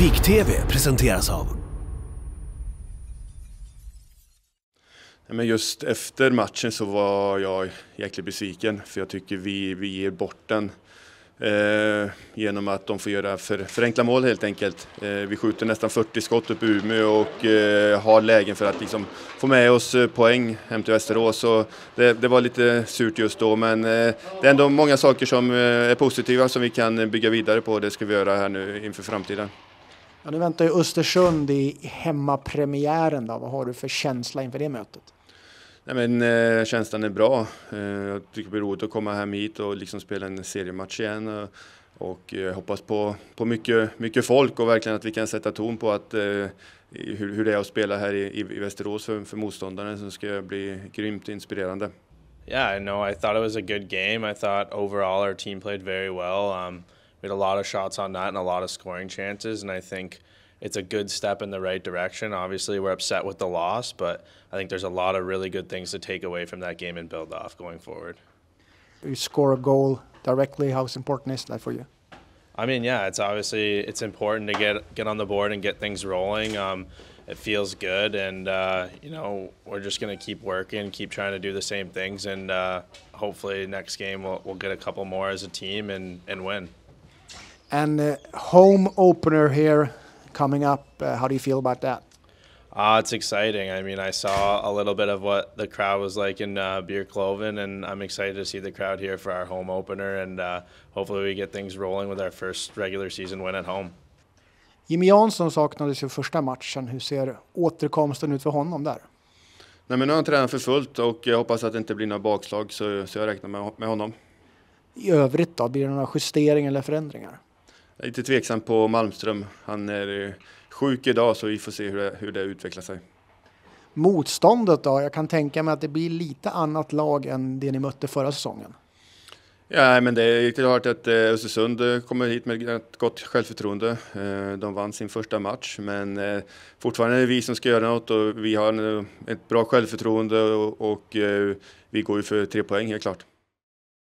Vik-TV presenteras av Men just efter matchen så var jag jäkligt besviken för jag tycker vi, vi ger bort den eh, genom att de får göra för, för mål helt enkelt. Eh, vi skjuter nästan 40 skott upp i Umeå och eh, har lägen för att liksom få med oss eh, poäng hem till Västerås. Så det, det var lite surt just då men eh, det är ändå många saker som eh, är positiva som vi kan bygga vidare på. Det ska vi göra här nu inför framtiden. Ja, nu väntar ju Östersund i hemmapremiären. Då. Vad har du för känsla inför det mötet? Nej, men, eh, känslan är bra. Eh, jag tycker det är roligt att komma hem hit och liksom spela en seriematch igen. Och, eh, och eh, hoppas på, på mycket, mycket folk och verkligen att vi kan sätta ton på att, eh, hur, hur det är att spela här i, i Västerås för, för motståndarna som ska bli grymt inspirerande. Yeah, no, I det var was bra good game. I thought overall our team played very well. Um, We had a lot of shots on net and a lot of scoring chances, and I think it's a good step in the right direction. Obviously, we're upset with the loss, but I think there's a lot of really good things to take away from that game and build off going forward. You score a goal directly. How important is that for you? I mean, yeah, it's obviously it's important to get get on the board and get things rolling. Um, it feels good, and uh, you know we're just gonna keep working, keep trying to do the same things, and uh, hopefully next game we'll, we'll get a couple more as a team and, and win. And uh, home opener here coming up. Uh, how do you feel about that? Uh, it's exciting. I mean, I saw a little bit of what the crowd was like in uh, Beer Cloven, and I'm excited to see the crowd here for our home opener. And uh, hopefully, we get things rolling with our first regular season win at home. Jimmy Jansson saknades ju första matchen. Hur ser återkomsten ut för honom där? Nej, men nu har han tränat för fullt och jag hoppas att det inte blir några bakslag, så, så jag räknar med, med honom. I övrigt då, blir det några justeringar eller förändringar? lite tveksam på Malmström. Han är eh, sjuk idag så vi får se hur det, hur det utvecklar sig. Motståndet då? Jag kan tänka mig att det blir lite annat lag än det ni mötte förra säsongen. Ja, men det är klart att eh, Östersund eh, kommer hit med ett gott självförtroende. De vann sin första match, men fortfarande är det vi som ska göra något och vi har ett bra självförtroende och vi går ju för tre poäng helt klart.